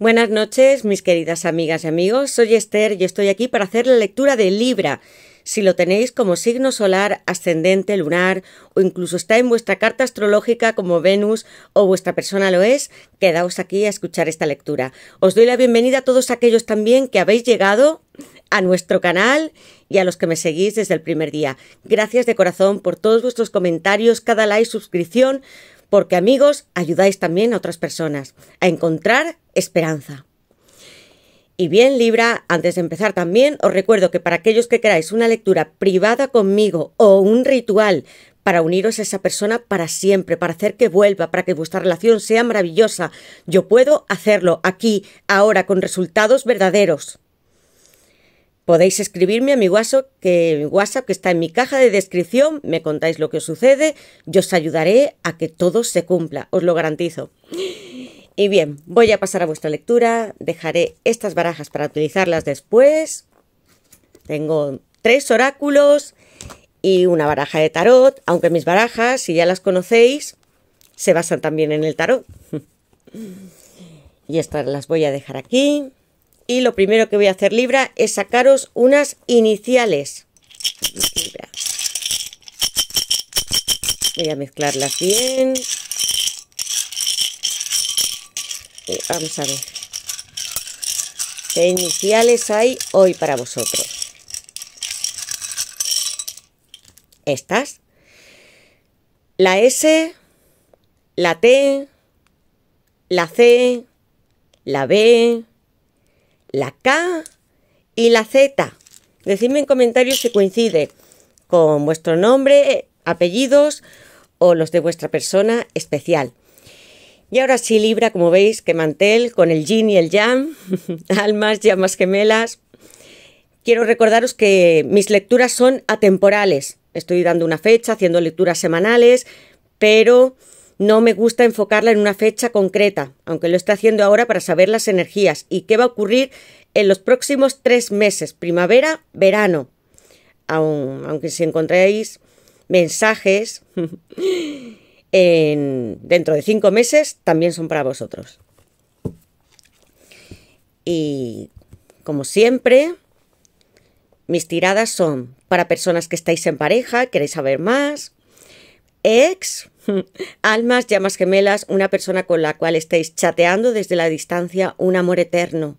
Buenas noches, mis queridas amigas y amigos. Soy Esther y estoy aquí para hacer la lectura de Libra. Si lo tenéis como signo solar, ascendente, lunar, o incluso está en vuestra carta astrológica como Venus o vuestra persona lo es, quedaos aquí a escuchar esta lectura. Os doy la bienvenida a todos aquellos también que habéis llegado a nuestro canal y a los que me seguís desde el primer día. Gracias de corazón por todos vuestros comentarios, cada like, suscripción, porque amigos ayudáis también a otras personas a encontrar esperanza. Y bien, Libra, antes de empezar también os recuerdo que para aquellos que queráis una lectura privada conmigo o un ritual para uniros a esa persona para siempre, para hacer que vuelva, para que vuestra relación sea maravillosa, yo puedo hacerlo aquí, ahora, con resultados verdaderos. Podéis escribirme a mi WhatsApp que, que está en mi caja de descripción, me contáis lo que os sucede, yo os ayudaré a que todo se cumpla, os lo garantizo. Y bien, voy a pasar a vuestra lectura, dejaré estas barajas para utilizarlas después. Tengo tres oráculos y una baraja de tarot, aunque mis barajas, si ya las conocéis, se basan también en el tarot. Y estas las voy a dejar aquí y lo primero que voy a hacer Libra es sacaros unas iniciales. Voy a mezclarlas bien. Eh, vamos a ver. ¿Qué iniciales hay hoy para vosotros? Estas. La S, la T, la C, la B, la K y la Z. Decidme en comentarios si coincide con vuestro nombre, apellidos o los de vuestra persona especial. Y ahora sí, Libra, como veis, que mantel con el yin y el jam, almas, llamas gemelas. Quiero recordaros que mis lecturas son atemporales. Estoy dando una fecha, haciendo lecturas semanales, pero no me gusta enfocarla en una fecha concreta, aunque lo está haciendo ahora para saber las energías y qué va a ocurrir en los próximos tres meses, primavera, verano. aunque si encontráis mensajes en, dentro de cinco meses, también son para vosotros. Y como siempre, mis tiradas son para personas que estáis en pareja, queréis saber más, ex, Almas, llamas gemelas, una persona con la cual estáis chateando desde la distancia un amor eterno,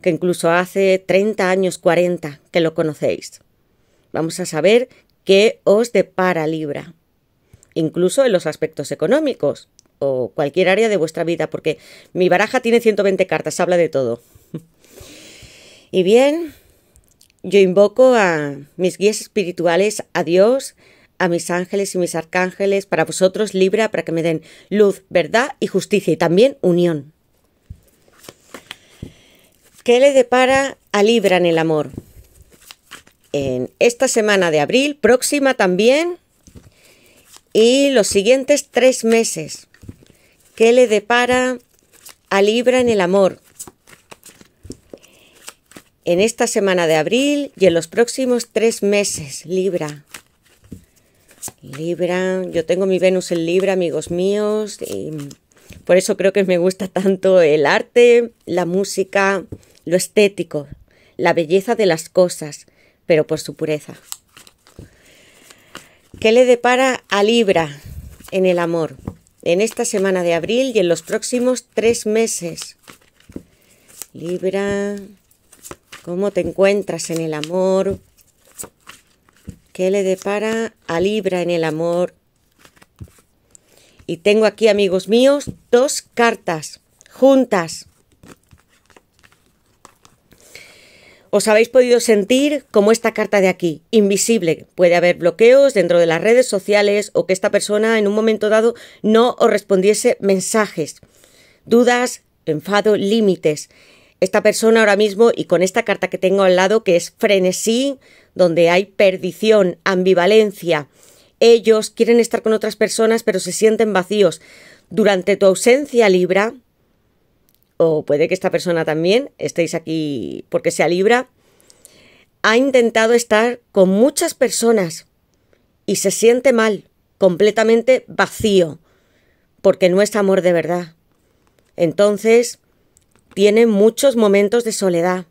que incluso hace 30 años, 40 que lo conocéis. Vamos a saber qué os depara Libra, incluso en los aspectos económicos o cualquier área de vuestra vida, porque mi baraja tiene 120 cartas, habla de todo. y bien, yo invoco a mis guías espirituales, a Dios, a mis ángeles y mis arcángeles, para vosotros, Libra, para que me den luz, verdad y justicia, y también unión. ¿Qué le depara a Libra en el amor? En esta semana de abril, próxima también, y los siguientes tres meses. ¿Qué le depara a Libra en el amor? En esta semana de abril y en los próximos tres meses, Libra. Libra, yo tengo mi Venus en Libra, amigos míos, y por eso creo que me gusta tanto el arte, la música, lo estético, la belleza de las cosas, pero por su pureza. ¿Qué le depara a Libra en el amor? En esta semana de abril y en los próximos tres meses. Libra, ¿cómo te encuentras en el amor? Qué le depara a Libra en el amor. Y tengo aquí, amigos míos, dos cartas juntas. os habéis podido sentir como esta carta de aquí, invisible. Puede haber bloqueos dentro de las redes sociales o que esta persona en un momento dado no os respondiese mensajes, dudas, enfado, límites esta persona ahora mismo y con esta carta que tengo al lado que es frenesí, donde hay perdición, ambivalencia. Ellos quieren estar con otras personas pero se sienten vacíos. Durante tu ausencia Libra, o puede que esta persona también estéis aquí porque sea Libra, ha intentado estar con muchas personas y se siente mal, completamente vacío, porque no es amor de verdad. Entonces, tiene muchos momentos de soledad.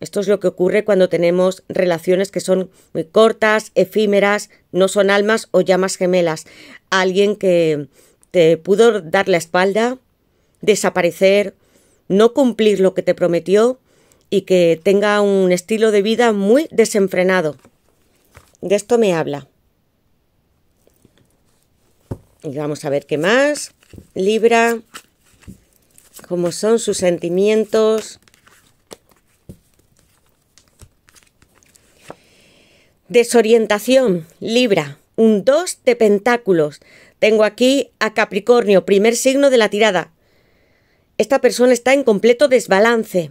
Esto es lo que ocurre cuando tenemos relaciones que son muy cortas, efímeras, no son almas o llamas gemelas. Alguien que te pudo dar la espalda, desaparecer, no cumplir lo que te prometió y que tenga un estilo de vida muy desenfrenado. De esto me habla. Y vamos a ver qué más. Libra, cómo son sus sentimientos. Desorientación, Libra, un 2 de pentáculos. Tengo aquí a Capricornio, primer signo de la tirada. Esta persona está en completo desbalance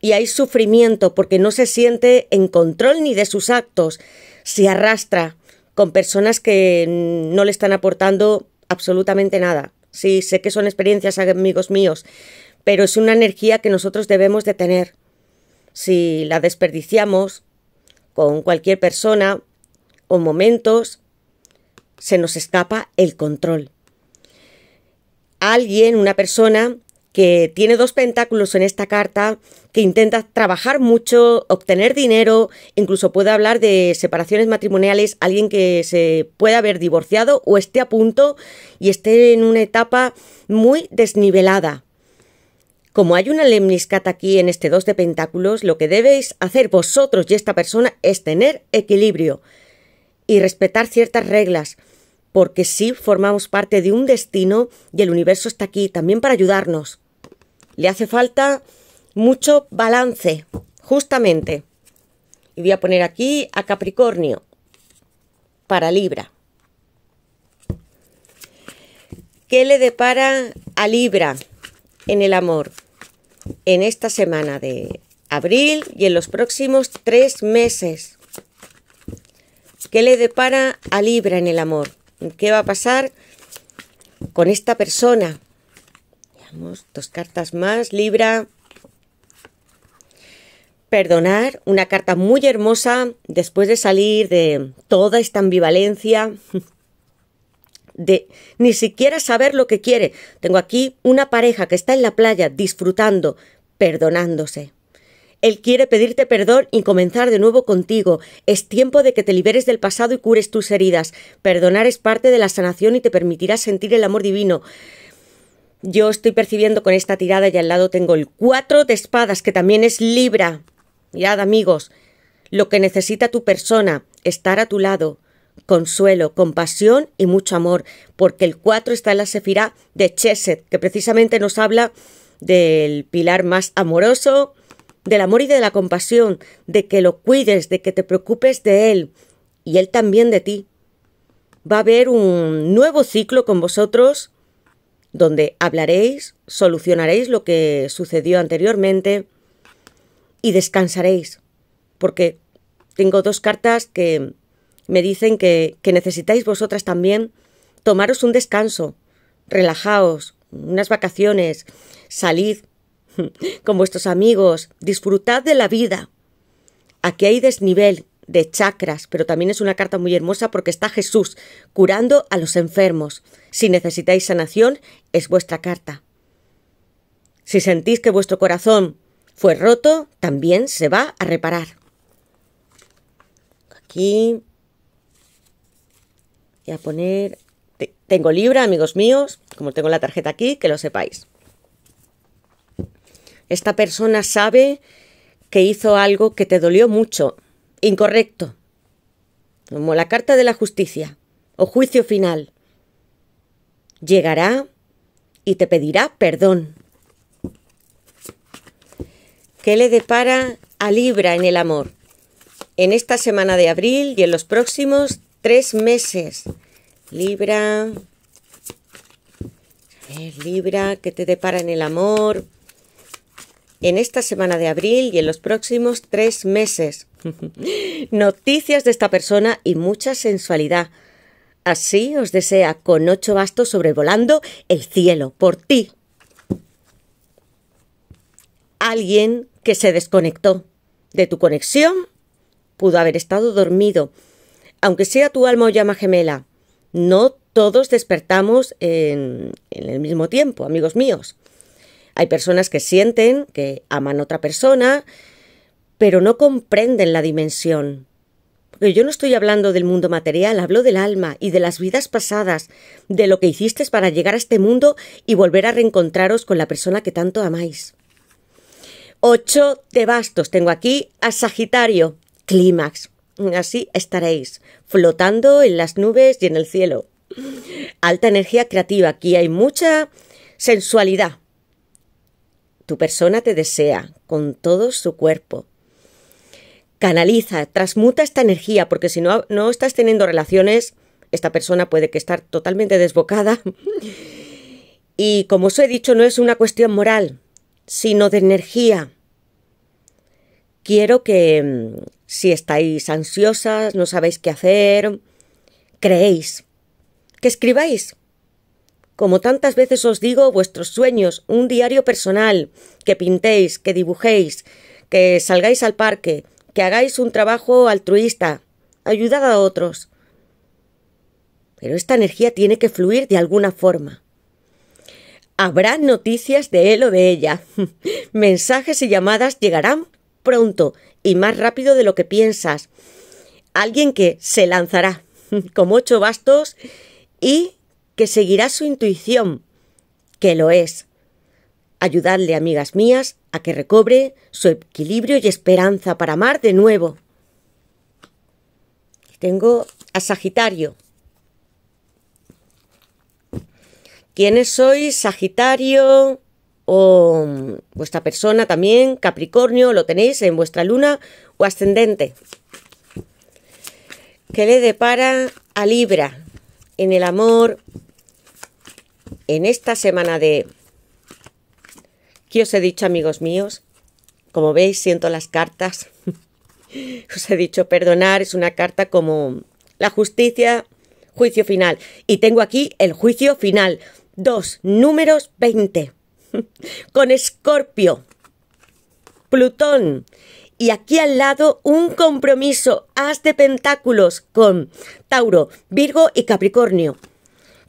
y hay sufrimiento porque no se siente en control ni de sus actos. Se arrastra con personas que no le están aportando absolutamente nada. Sí, sé que son experiencias, amigos míos, pero es una energía que nosotros debemos de tener. Si la desperdiciamos con cualquier persona o momentos, se nos escapa el control. Alguien, una persona, que tiene dos pentáculos en esta carta, que intenta trabajar mucho, obtener dinero, incluso puede hablar de separaciones matrimoniales, alguien que se pueda haber divorciado o esté a punto y esté en una etapa muy desnivelada. Como hay una lemniscata aquí en este dos de pentáculos, lo que debéis hacer vosotros y esta persona es tener equilibrio y respetar ciertas reglas, porque si formamos parte de un destino y el universo está aquí también para ayudarnos. Le hace falta mucho balance, justamente. Y voy a poner aquí a Capricornio para Libra. ¿Qué le depara a Libra en el amor en esta semana de abril y en los próximos tres meses? ¿Qué le depara a Libra en el amor? ¿Qué va a pasar con esta persona? dos cartas más, Libra. Perdonar, una carta muy hermosa después de salir de toda esta ambivalencia, de ni siquiera saber lo que quiere. Tengo aquí una pareja que está en la playa disfrutando, perdonándose. Él quiere pedirte perdón y comenzar de nuevo contigo. Es tiempo de que te liberes del pasado y cures tus heridas. Perdonar es parte de la sanación y te permitirá sentir el amor divino. Yo estoy percibiendo con esta tirada y al lado tengo el cuatro de espadas, que también es Libra. Mirad, amigos, lo que necesita tu persona, estar a tu lado, consuelo, compasión y mucho amor, porque el cuatro está en la sefirá de Chesed, que precisamente nos habla del pilar más amoroso, del amor y de la compasión, de que lo cuides, de que te preocupes de él y él también de ti. Va a haber un nuevo ciclo con vosotros donde hablaréis, solucionaréis lo que sucedió anteriormente y descansaréis, porque tengo dos cartas que me dicen que, necesitáis vosotras también tomaros un descanso, relajaos, unas vacaciones, salid con vuestros amigos, disfrutad de la vida. Aquí hay desnivel de chakras, pero también es una carta muy hermosa porque está Jesús curando a los enfermos. Si necesitáis sanación, es vuestra carta. Si sentís que vuestro corazón fue roto, también se va a reparar. Aquí voy a poner... Tengo Libra, amigos míos, como tengo la tarjeta aquí, que lo sepáis. Esta persona sabe que hizo algo que te dolió mucho incorrecto, como la carta de la justicia o juicio final. Llegará y te pedirá perdón. ¿Qué le depara a Libra en el amor? En esta semana de abril y en los próximos tres meses. Libra. Libra, ¿qué te depara en el amor? en esta semana de abril y en los próximos tres meses. Noticias de esta persona y mucha sensualidad. Así os desea con ocho bastos sobrevolando el cielo por ti. Alguien que se desconectó de tu conexión pudo haber estado dormido, aunque sea tu alma o llama gemela. No todos despertamos en, en el mismo tiempo, amigos míos. Hay personas que sienten que aman a otra persona, pero no comprenden la dimensión. Porque yo no estoy hablando del mundo material, hablo del alma y de las vidas pasadas, de lo que hicisteis para llegar a este mundo y volver a reencontraros con la persona que tanto amáis. Ocho de bastos. Tengo aquí a Sagitario. Clímax. Así estaréis, flotando en las nubes y en el cielo. Alta energía creativa. Aquí hay mucha sensualidad, tu persona te desea con todo su cuerpo. Canaliza, transmuta esta energía, porque si no, no estás teniendo relaciones, esta persona puede que estar totalmente desbocada. y como os he dicho, no es una cuestión moral, sino de energía. Quiero que mm, si estáis ansiosas, no sabéis qué hacer, creéis, que escribáis como tantas veces os digo, vuestros sueños, un diario personal, que pintéis, que dibujéis, que salgáis al parque, que hagáis un trabajo altruista, ayudad a otros. Pero esta energía tiene que fluir de alguna forma. Habrá noticias de él o de ella. Mensajes y llamadas llegarán pronto y más rápido de lo que piensas. Alguien que se lanzará como ocho bastos y que seguirá su intuición, que lo es. Ayudadle, amigas mías, a que recobre su equilibrio y esperanza para amar de nuevo. Tengo a Sagitario. ¿Quiénes sois? Sagitario o vuestra persona también, Capricornio, lo tenéis en vuestra luna o ascendente. ¿Qué le depara a Libra en el amor, en esta semana de... ¿Qué os he dicho, amigos míos? Como veis, siento las cartas. os he dicho perdonar, es una carta como la justicia, juicio final. Y tengo aquí el juicio final. Dos, números 20. Con Escorpio, Plutón. Y aquí al lado un compromiso, haz de pentáculos con Tauro, Virgo y Capricornio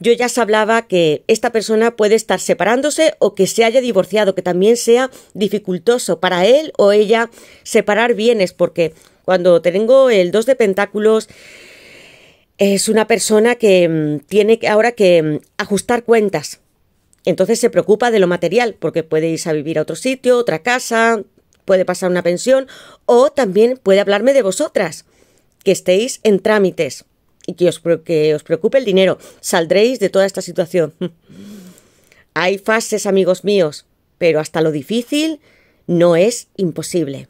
yo ya se hablaba que esta persona puede estar separándose o que se haya divorciado, que también sea dificultoso para él o ella separar bienes, porque cuando tengo el 2 de pentáculos es una persona que mm, tiene ahora que mm, ajustar cuentas. Entonces se preocupa de lo material, porque puede irse a vivir a otro sitio, otra casa, puede pasar una pensión, o también puede hablarme de vosotras, que estéis en trámites y que os, preocupe el dinero. Saldréis de toda esta situación. Hay fases, amigos míos, pero hasta lo difícil no es imposible.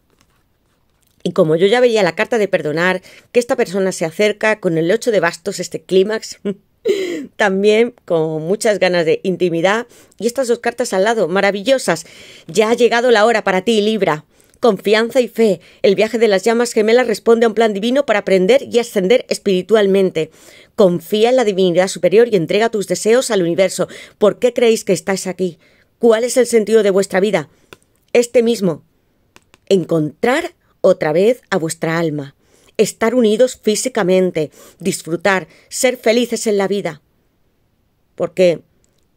Y como yo ya veía la carta de perdonar, que esta persona se acerca con el 8 de bastos, este clímax, también con muchas ganas de intimidad, y estas dos cartas al lado, maravillosas. Ya ha llegado la hora para ti, Libra. Confianza y fe. El viaje de las llamas gemelas responde a un plan divino para aprender y ascender espiritualmente. Confía en la divinidad superior y entrega tus deseos al universo. ¿Por qué creéis que estáis aquí? ¿Cuál es el sentido de vuestra vida? Este mismo. Encontrar otra vez a vuestra alma. Estar unidos físicamente. Disfrutar. Ser felices en la vida. Porque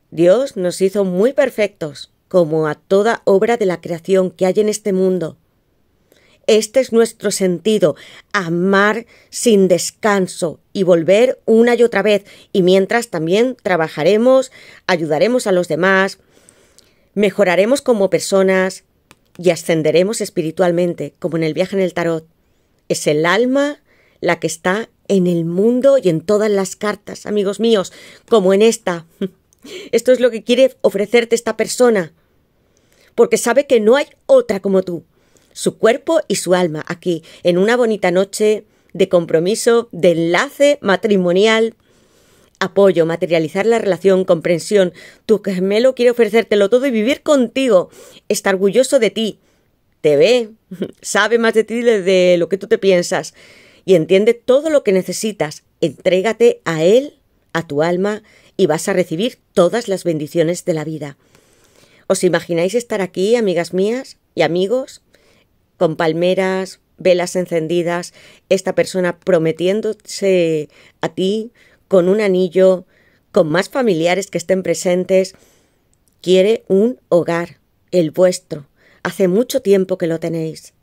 Dios nos hizo muy perfectos como a toda obra de la creación que hay en este mundo. Este es nuestro sentido, amar sin descanso y volver una y otra vez, y mientras también trabajaremos, ayudaremos a los demás, mejoraremos como personas y ascenderemos espiritualmente, como en el viaje en el tarot. Es el alma la que está en el mundo y en todas las cartas, amigos míos, como en esta. Esto es lo que quiere ofrecerte esta persona porque sabe que no hay otra como tú. Su cuerpo y su alma aquí, en una bonita noche de compromiso, de enlace matrimonial. Apoyo, materializar la relación, comprensión. Tu gemelo quiere ofrecértelo todo y vivir contigo. Está orgulloso de ti. Te ve, sabe más de ti de lo que tú te piensas y entiende todo lo que necesitas. Entrégate a él, a tu alma, y vas a recibir todas las bendiciones de la vida. ¿Os imagináis estar aquí, amigas mías y amigos, con palmeras, velas encendidas, esta persona prometiéndose a ti con un anillo, con más familiares que estén presentes? Quiere un hogar, el vuestro. Hace mucho tiempo que lo tenéis,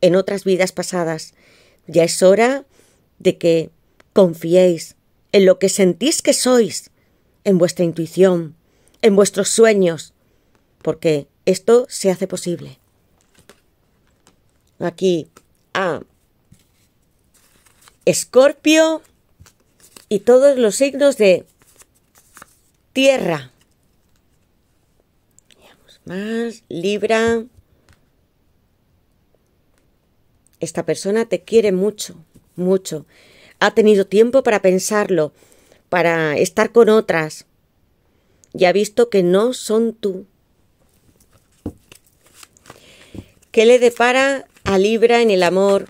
en otras vidas pasadas. Ya es hora de que confiéis en lo que sentís que sois, en vuestra intuición, en vuestros sueños, porque esto se hace posible. Aquí a Escorpio y todos los signos de tierra. más, Libra. Esta persona te quiere mucho, mucho. Ha tenido tiempo para pensarlo, para estar con otras. Y ha visto que no son tú. ¿Qué le depara a Libra en el amor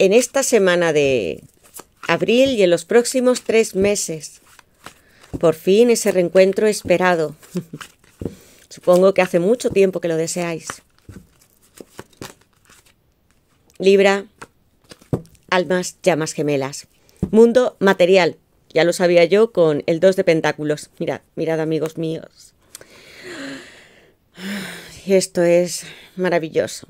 en esta semana de abril y en los próximos tres meses? Por fin ese reencuentro esperado. Supongo que hace mucho tiempo que lo deseáis. Libra, almas, llamas gemelas. Mundo material. Ya lo sabía yo con el 2 de pentáculos. Mirad, mirad amigos míos. Y esto es maravilloso.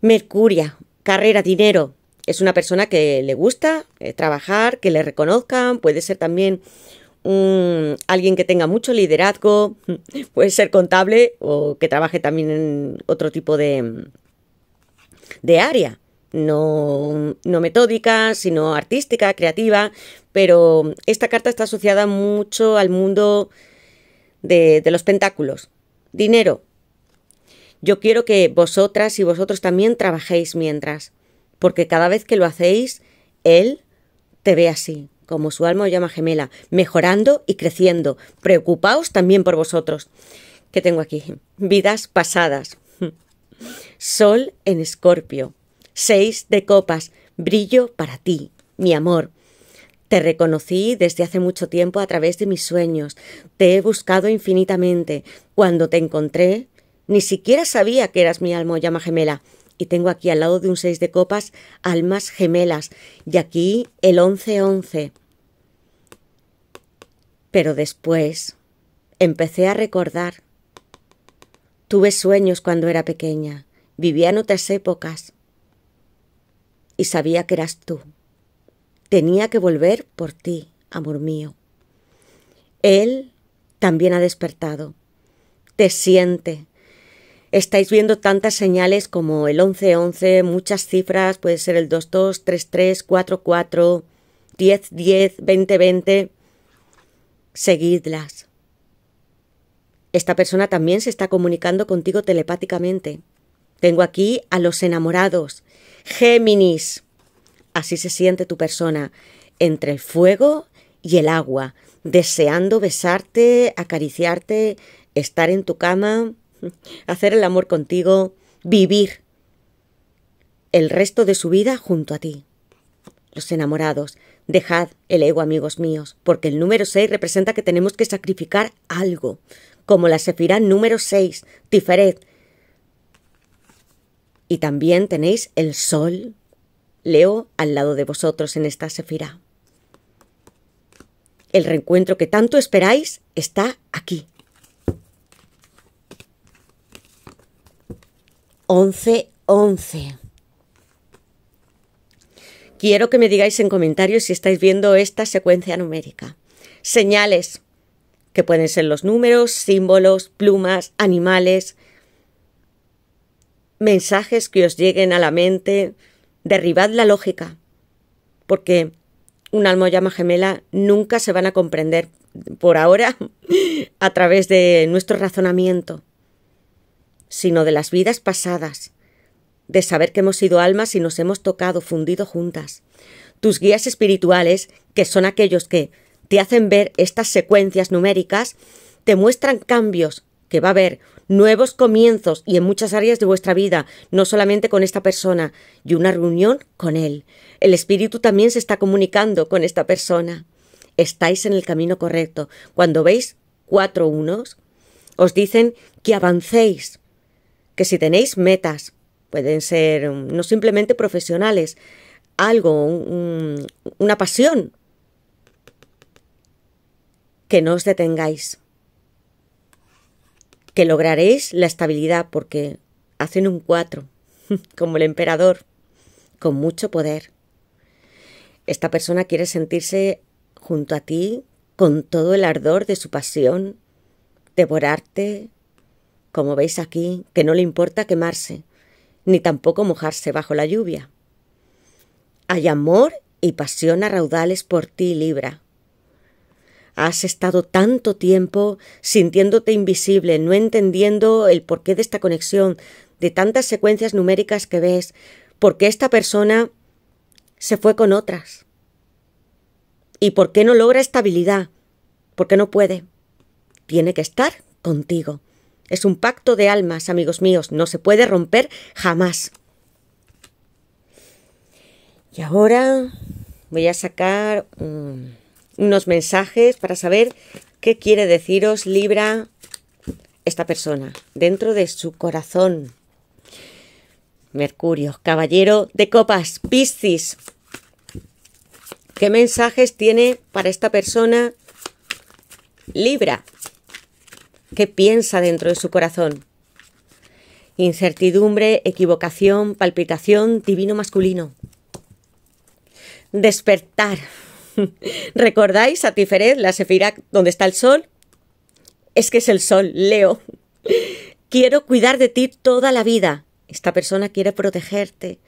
Mercuria, carrera, dinero. Es una persona que le gusta eh, trabajar, que le reconozcan, puede ser también alguien que tenga mucho liderazgo, puede ser contable o que trabaje también en otro tipo de, de área. No, no, metódica, sino artística, creativa, pero esta carta está asociada mucho al mundo de, de los pentáculos. Dinero, yo quiero que vosotras y vosotros también trabajéis mientras, porque cada vez que lo hacéis, Él te ve así, como su alma llama gemela, mejorando y creciendo. Preocupaos también por vosotros. ¿Qué tengo aquí? Vidas pasadas. Sol en escorpio. Seis de copas. Brillo para ti, mi amor. Te reconocí desde hace mucho tiempo a través de mis sueños. Te he buscado infinitamente. Cuando te encontré, ni siquiera sabía que eras mi alma llama gemela. Y tengo aquí al lado de un seis de copas almas gemelas. Y aquí el once once. Pero después empecé a recordar. Tuve sueños cuando era pequeña. Vivía en otras épocas. Y sabía que eras tú. Tenía que volver por ti, amor mío. Él también ha despertado. Te siente, estáis viendo tantas señales como el 1111, muchas cifras, puede ser el 22, 4 44, 10, 10, 20, 20. Seguidlas. Esta persona también se está comunicando contigo telepáticamente. Tengo aquí a los enamorados. Géminis. Así se siente tu persona, entre el fuego y el agua, deseando besarte, acariciarte, estar en tu cama, hacer el amor contigo, vivir el resto de su vida junto a ti. Los enamorados, dejad el ego, amigos míos, porque el número 6 representa que tenemos que sacrificar algo, como la sephira número 6, Tiferet. Y también tenéis el sol, Leo, al lado de vosotros en esta sephira. El reencuentro que tanto esperáis está aquí, 11 11. Quiero que me digáis en comentarios si estáis viendo esta secuencia numérica. Señales, que pueden ser los números, símbolos, plumas, animales, mensajes que os lleguen a la mente. Derribad la lógica, porque un alma llama gemela nunca se van a comprender por ahora a través de nuestro razonamiento sino de las vidas pasadas, de saber que hemos sido almas y nos hemos tocado, fundido juntas. Tus guías espirituales, que son aquellos que te hacen ver estas secuencias numéricas, te muestran cambios que va a haber, nuevos comienzos y en muchas áreas de vuestra vida, no solamente con esta persona, y una reunión con él. El espíritu también se está comunicando con esta persona. Estáis en el camino correcto. Cuando veis cuatro unos, os dicen que avancéis, que si tenéis metas, pueden ser um, no simplemente profesionales, algo, una pasión, que no os detengáis, que lograréis la estabilidad porque hacen un cuatro, como el emperador, con mucho poder. Esta persona quiere sentirse junto a ti con todo el ardor de su pasión, devorarte, como veis aquí, que no le importa quemarse, ni tampoco mojarse bajo la lluvia. Hay amor y pasión a raudales por ti, Libra. Has estado tanto tiempo sintiéndote invisible, no entendiendo el porqué de esta conexión, de tantas secuencias numéricas que ves, por qué esta persona se fue con otras. ¿Y por qué no logra estabilidad? por qué no puede. Tiene que estar contigo. Es un pacto de almas, amigos míos, no se puede romper jamás. Y ahora voy a sacar mm, unos mensajes para saber qué quiere deciros Libra esta persona dentro de su corazón. Mercurio, caballero de copas, Piscis. ¿Qué mensajes tiene para esta persona Libra? qué piensa dentro de su corazón. Incertidumbre, equivocación, palpitación, divino masculino. Despertar. ¿Recordáis a Tiferet, la sefira donde está el sol? Es que es el sol, Leo. Quiero cuidar de ti toda la vida. Esta persona quiere protegerte,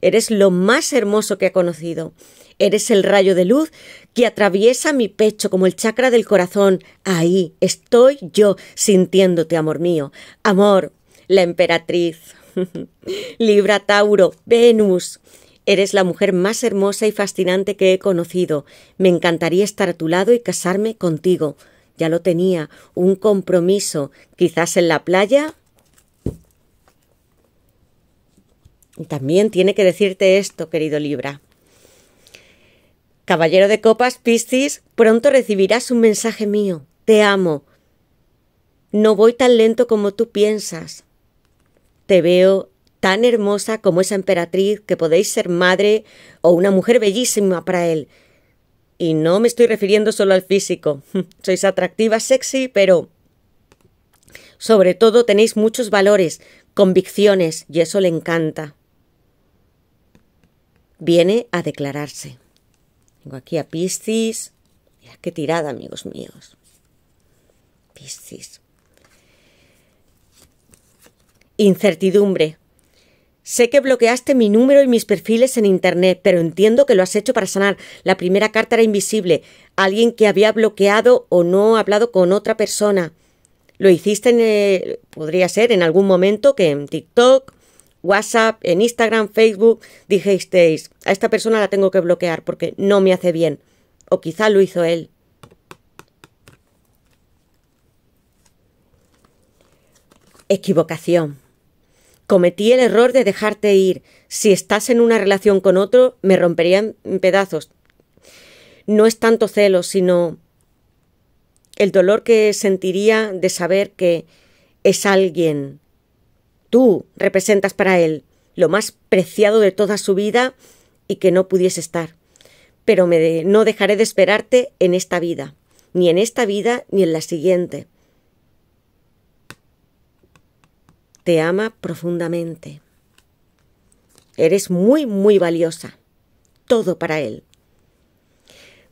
Eres lo más hermoso que he conocido. Eres el rayo de luz que atraviesa mi pecho como el chakra del corazón. Ahí estoy yo sintiéndote, amor mío. Amor, la emperatriz. Libra Tauro, Venus. Eres la mujer más hermosa y fascinante que he conocido. Me encantaría estar a tu lado y casarme contigo. Ya lo tenía, un compromiso, quizás en la playa También tiene que decirte esto, querido Libra. Caballero de Copas, Piscis, pronto recibirás un mensaje mío. Te amo. No voy tan lento como tú piensas. Te veo tan hermosa como esa emperatriz que podéis ser madre o una mujer bellísima para él. Y no me estoy refiriendo solo al físico. Sois atractiva, sexy, pero sobre todo tenéis muchos valores, convicciones, y eso le encanta viene a declararse. Tengo aquí a Piscis. Mira qué tirada, amigos míos. Piscis. Incertidumbre. Sé que bloqueaste mi número y mis perfiles en Internet, pero entiendo que lo has hecho para sanar. La primera carta era invisible, alguien que había bloqueado o no hablado con otra persona. Lo hiciste en... podría ser en algún momento que en TikTok, WhatsApp, en Instagram, Facebook, dijisteis, a esta persona la tengo que bloquear porque no me hace bien. O quizá lo hizo él. Equivocación. Cometí el error de dejarte ir. Si estás en una relación con otro, me romperían en pedazos. No es tanto celo, sino el dolor que sentiría de saber que es alguien Tú representas para él lo más preciado de toda su vida y que no pudiese estar. Pero me no dejaré de esperarte en esta vida, ni en esta vida ni en la siguiente. Te ama profundamente. Eres muy, muy valiosa. Todo para él.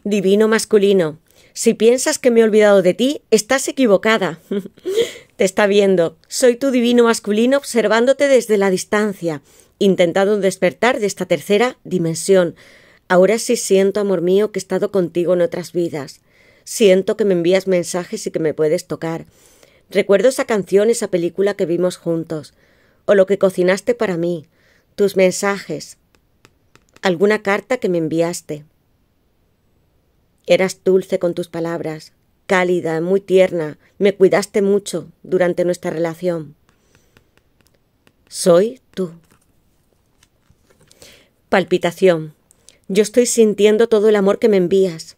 Divino masculino, si piensas que me he olvidado de ti, estás equivocada. Te está viendo. Soy tu divino masculino observándote desde la distancia, intentando despertar de esta tercera dimensión. Ahora sí siento, amor mío, que he estado contigo en otras vidas. Siento que me envías mensajes y que me puedes tocar. Recuerdo esa canción, esa película que vimos juntos, o lo que cocinaste para mí, tus mensajes, alguna carta que me enviaste. Eras dulce con tus palabras, cálida, muy tierna, me cuidaste mucho durante nuestra relación. Soy tú. Palpitación. Yo estoy sintiendo todo el amor que me envías.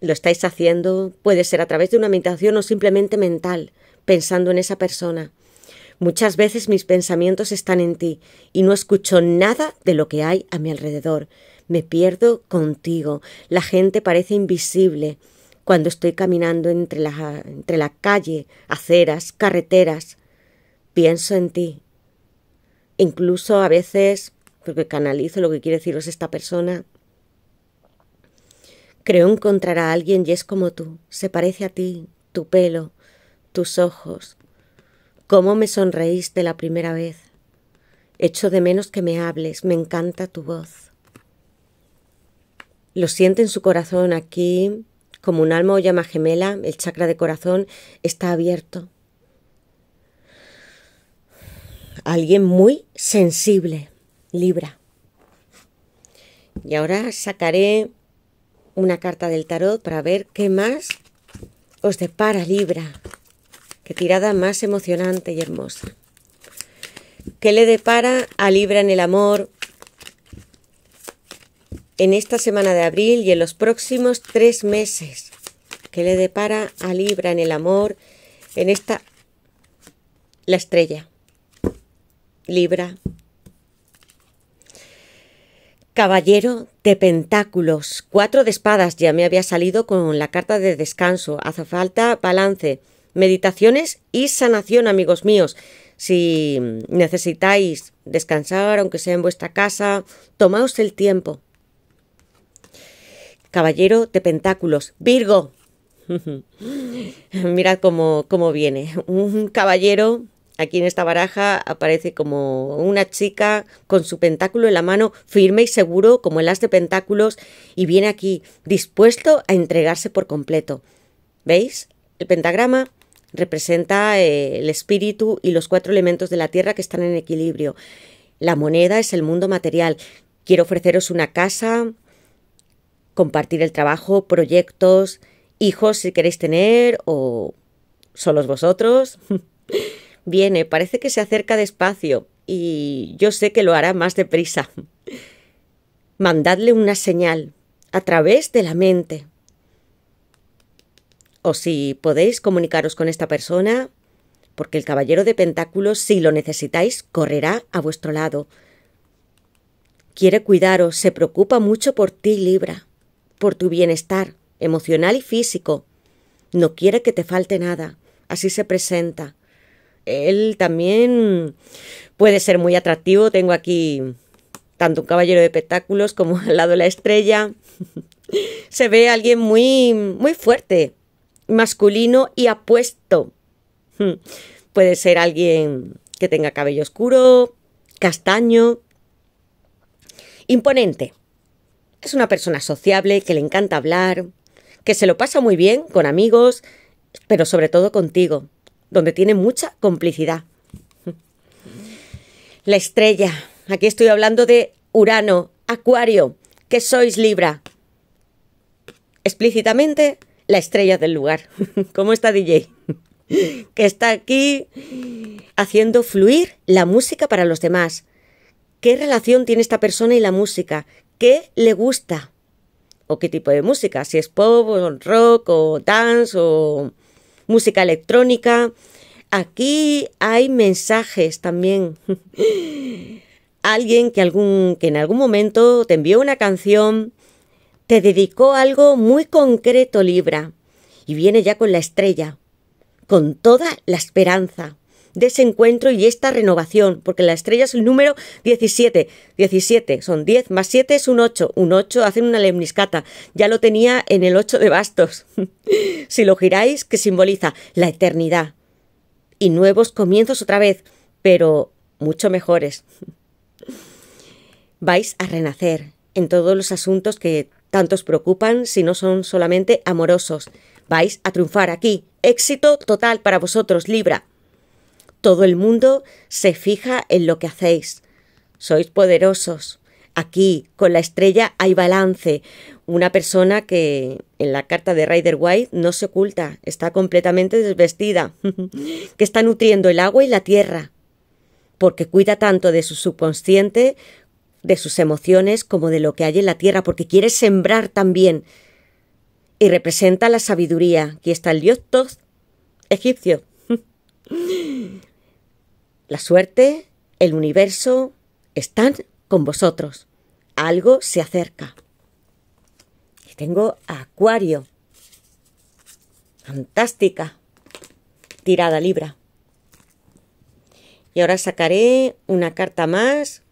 Lo estáis haciendo, puede ser a través de una meditación o simplemente mental, pensando en esa persona. Muchas veces mis pensamientos están en ti y no escucho nada de lo que hay a mi alrededor. Me pierdo contigo. La gente parece invisible cuando estoy caminando entre la, entre la calle, aceras, carreteras. Pienso en ti. Incluso a veces, porque canalizo lo que quiere deciros esta persona, creo encontrar a alguien y es como tú, se parece a ti, tu pelo, tus ojos, ¿Cómo me sonreíste la primera vez? Echo de menos que me hables, me encanta tu voz. Lo siente en su corazón aquí, como un alma o llama gemela, el chakra de corazón está abierto. Alguien muy sensible, Libra. Y ahora sacaré una carta del tarot para ver qué más os depara Libra. Qué tirada más emocionante y hermosa. ¿Qué le depara a Libra en el amor en esta semana de abril y en los próximos tres meses? ¿Qué le depara a Libra en el amor en esta... La estrella. Libra. Caballero de Pentáculos. Cuatro de espadas. Ya me había salido con la carta de descanso. Hace falta balance meditaciones y sanación, amigos míos. Si necesitáis descansar, aunque sea en vuestra casa, tomaos el tiempo. Caballero de Pentáculos, Virgo. Mirad cómo, cómo viene. Un caballero aquí en esta baraja aparece como una chica con su pentáculo en la mano, firme y seguro como el as de pentáculos, y viene aquí dispuesto a entregarse por completo. ¿Veis? El pentagrama representa eh, el espíritu y los cuatro elementos de la tierra que están en equilibrio. La moneda es el mundo material. Quiero ofreceros una casa, compartir el trabajo, proyectos, hijos si queréis tener o solos vosotros. Viene, parece que se acerca despacio y yo sé que lo hará más deprisa. Mandadle una señal a través de la mente o si podéis comunicaros con esta persona, porque el caballero de pentáculos, si lo necesitáis, correrá a vuestro lado. Quiere cuidaros, se preocupa mucho por ti, Libra, por tu bienestar emocional y físico. No quiere que te falte nada, así se presenta. Él también puede ser muy atractivo, tengo aquí tanto un caballero de pentáculos como al lado de la estrella. se ve alguien muy muy fuerte, masculino y apuesto. Hmm. Puede ser alguien que tenga cabello oscuro, castaño. Imponente. Es una persona sociable, que le encanta hablar, que se lo pasa muy bien con amigos, pero sobre todo contigo, donde tiene mucha complicidad. Hmm. La estrella. Aquí estoy hablando de Urano, Acuario, que sois Libra. Explícitamente la estrella del lugar. ¿Cómo está DJ? que está aquí haciendo fluir la música para los demás. ¿Qué relación tiene esta persona y la música? ¿Qué le gusta? ¿O qué tipo de música? Si es pop o rock o dance o música electrónica. Aquí hay mensajes también. Alguien que, algún, que en algún momento te envió una canción te dedicó algo muy concreto, Libra, y viene ya con la estrella, con toda la esperanza de ese encuentro y esta renovación, porque la estrella es el número 17, 17, son 10 más 7 es un 8, un 8 hacen una lemniscata, ya lo tenía en el 8 de bastos. si lo giráis, que simboliza la eternidad y nuevos comienzos otra vez, pero mucho mejores. Vais a renacer en todos los asuntos que tantos preocupan si no son solamente amorosos. Vais a triunfar aquí. Éxito total para vosotros, Libra. Todo el mundo se fija en lo que hacéis. Sois poderosos. Aquí, con la estrella, hay balance. Una persona que en la carta de Rider White no se oculta, está completamente desvestida, que está nutriendo el agua y la tierra, porque cuida tanto de su subconsciente de sus emociones como de lo que hay en la tierra, porque quiere sembrar también. Y representa la sabiduría. Aquí está el dios Toz, egipcio. la suerte, el universo, están con vosotros. Algo se acerca. Y tengo a Acuario. Fantástica. Tirada libra. Y ahora sacaré una carta más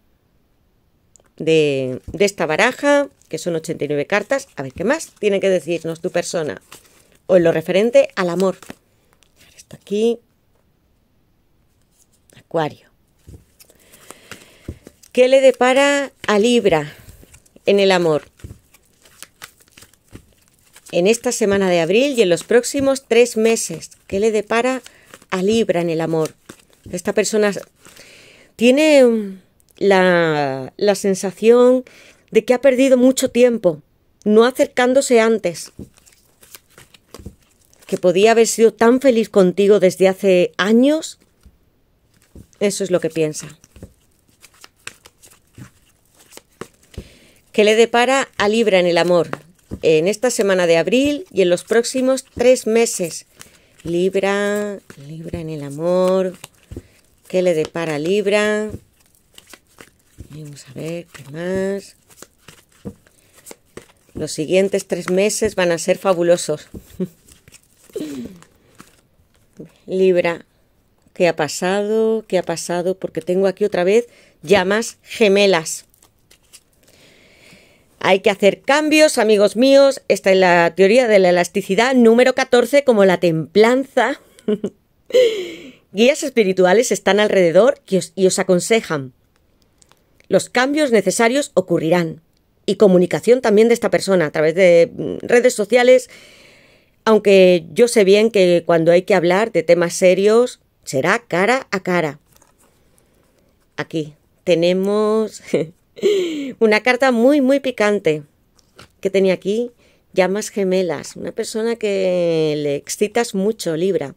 de, esta baraja, que son 89 cartas. A ver, ¿qué más tiene que decirnos tu persona? O en lo referente al amor. Está aquí. Acuario. ¿Qué le depara a Libra en el amor? En esta semana de abril y en los próximos tres meses. ¿Qué le depara a Libra en el amor? Esta persona tiene la, sensación de que ha perdido mucho tiempo, no acercándose antes, que podía haber sido tan feliz contigo desde hace años. Eso es lo que piensa. que le depara a Libra en el amor en esta semana de abril y en los próximos tres meses? Libra, Libra en el amor, ¿qué le depara a Libra? Vamos a ver, ¿qué más? Los siguientes tres meses van a ser fabulosos. Libra, ¿qué ha pasado? ¿Qué ha pasado? Porque tengo aquí otra vez llamas gemelas. Hay que hacer cambios, amigos míos. Esta es la teoría de la elasticidad número 14, como la templanza. Guías espirituales están alrededor y os, y os aconsejan. Los cambios necesarios ocurrirán. Y comunicación también de esta persona a través de mm, redes sociales. Aunque yo sé bien que cuando hay que hablar de temas serios, será cara a cara. Aquí tenemos una carta muy, muy picante que tenía aquí llamas gemelas, una persona que le excitas mucho, Libra.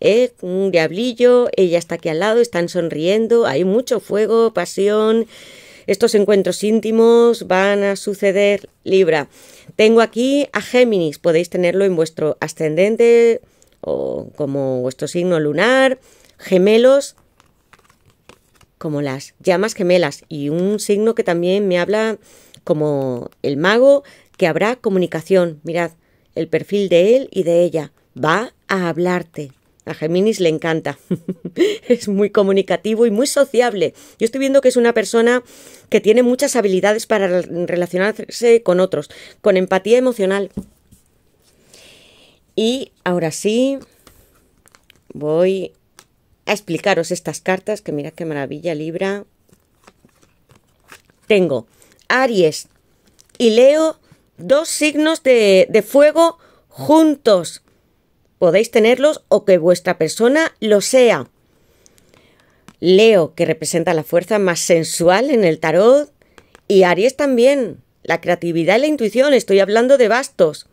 ¿eh? un diablillo, ella está aquí al lado, están sonriendo, hay mucho fuego, pasión. Estos encuentros íntimos van a suceder Libra. Tengo aquí a Géminis, podéis tenerlo en vuestro ascendente o como vuestro signo lunar, gemelos, como las llamas gemelas y un signo que también me habla como el mago, que habrá comunicación. Mirad, el perfil de él y de ella va a hablarte. A Géminis le encanta. es muy comunicativo y muy sociable. Yo estoy viendo que es una persona que tiene muchas habilidades para relacionarse con otros, con empatía emocional. Y ahora sí, voy a explicaros estas cartas, que mira qué maravilla, Libra. Tengo Aries y Leo, dos signos de, de fuego juntos podéis tenerlos o que vuestra persona lo sea. Leo, que representa la fuerza más sensual en el tarot, y Aries también, la creatividad y la intuición, estoy hablando de bastos.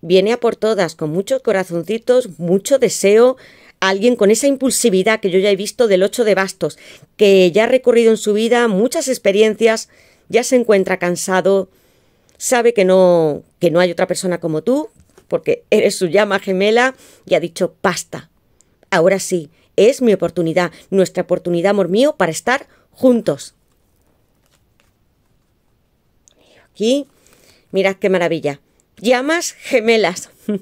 Viene a por todas, con muchos corazoncitos, mucho deseo, alguien con esa impulsividad que yo ya he visto del 8 de bastos, que ya ha recorrido en su vida muchas experiencias, ya se encuentra cansado, sabe que no, que no hay otra persona como tú, porque eres su llama gemela y ha dicho, basta. Ahora sí, es mi oportunidad, nuestra oportunidad, amor mío, para estar juntos. Aquí, mirad qué maravilla. Llamas gemelas.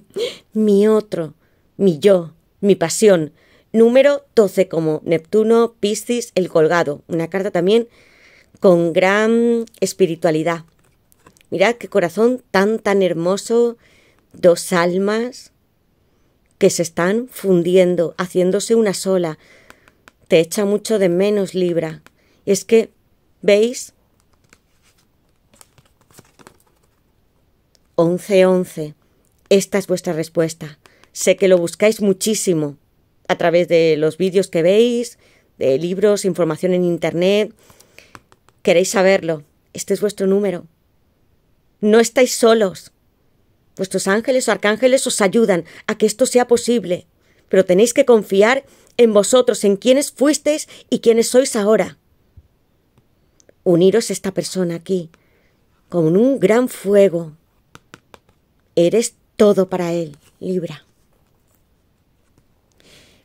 mi otro, mi yo, mi pasión. Número 12 como Neptuno, Piscis, el colgado. Una carta también con gran espiritualidad. Mirad qué corazón tan, tan hermoso dos almas que se están fundiendo, haciéndose una sola. Te echa mucho de menos Libra. Es que, ¿veis? Esta es vuestra respuesta. Sé que lo buscáis muchísimo a través de los vídeos que veis, de libros, información en internet. Queréis saberlo. Este es vuestro número. No estáis solos. Vuestros ángeles o arcángeles os ayudan a que esto sea posible, pero tenéis que confiar en vosotros, en quienes fuisteis y quienes sois ahora. Uniros esta persona aquí, con un gran fuego. Eres todo para él, Libra.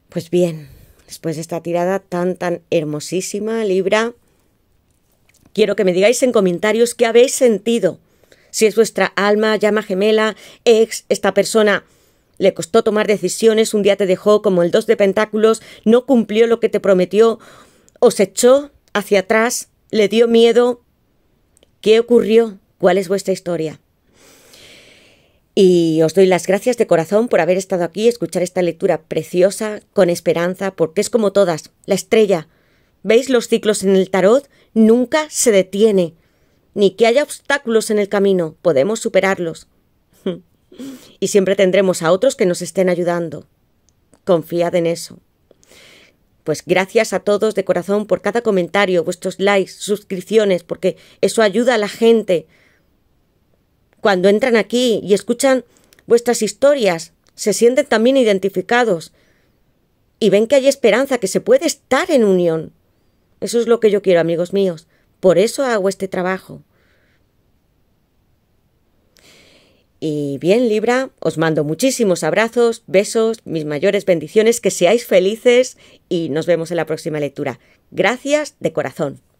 Pues bien, después de esta tirada tan, tan hermosísima, Libra, quiero que me digáis en comentarios qué habéis sentido si es vuestra alma, llama gemela, ex, esta persona. Le costó tomar decisiones, un día te dejó como el dos de pentáculos, no cumplió lo que te prometió, os echó hacia atrás, le dio miedo. ¿Qué ocurrió? ¿Cuál es vuestra historia? Y os doy las gracias de corazón por haber estado aquí, escuchar esta lectura preciosa, con esperanza, porque es como todas, la estrella. ¿Veis los ciclos en el tarot? Nunca se detiene ni que haya obstáculos en el camino, podemos superarlos. y siempre tendremos a otros que nos estén ayudando. Confiad en eso. Pues gracias a todos de corazón por cada comentario, vuestros likes, suscripciones, porque eso ayuda a la gente. Cuando entran aquí y escuchan vuestras historias, se sienten también identificados y ven que hay esperanza, que se puede estar en unión. Eso es lo que yo quiero, amigos míos. Por eso hago este trabajo. Y bien, Libra, os mando muchísimos abrazos, besos, mis mayores bendiciones, que seáis felices y nos vemos en la próxima lectura. Gracias de corazón.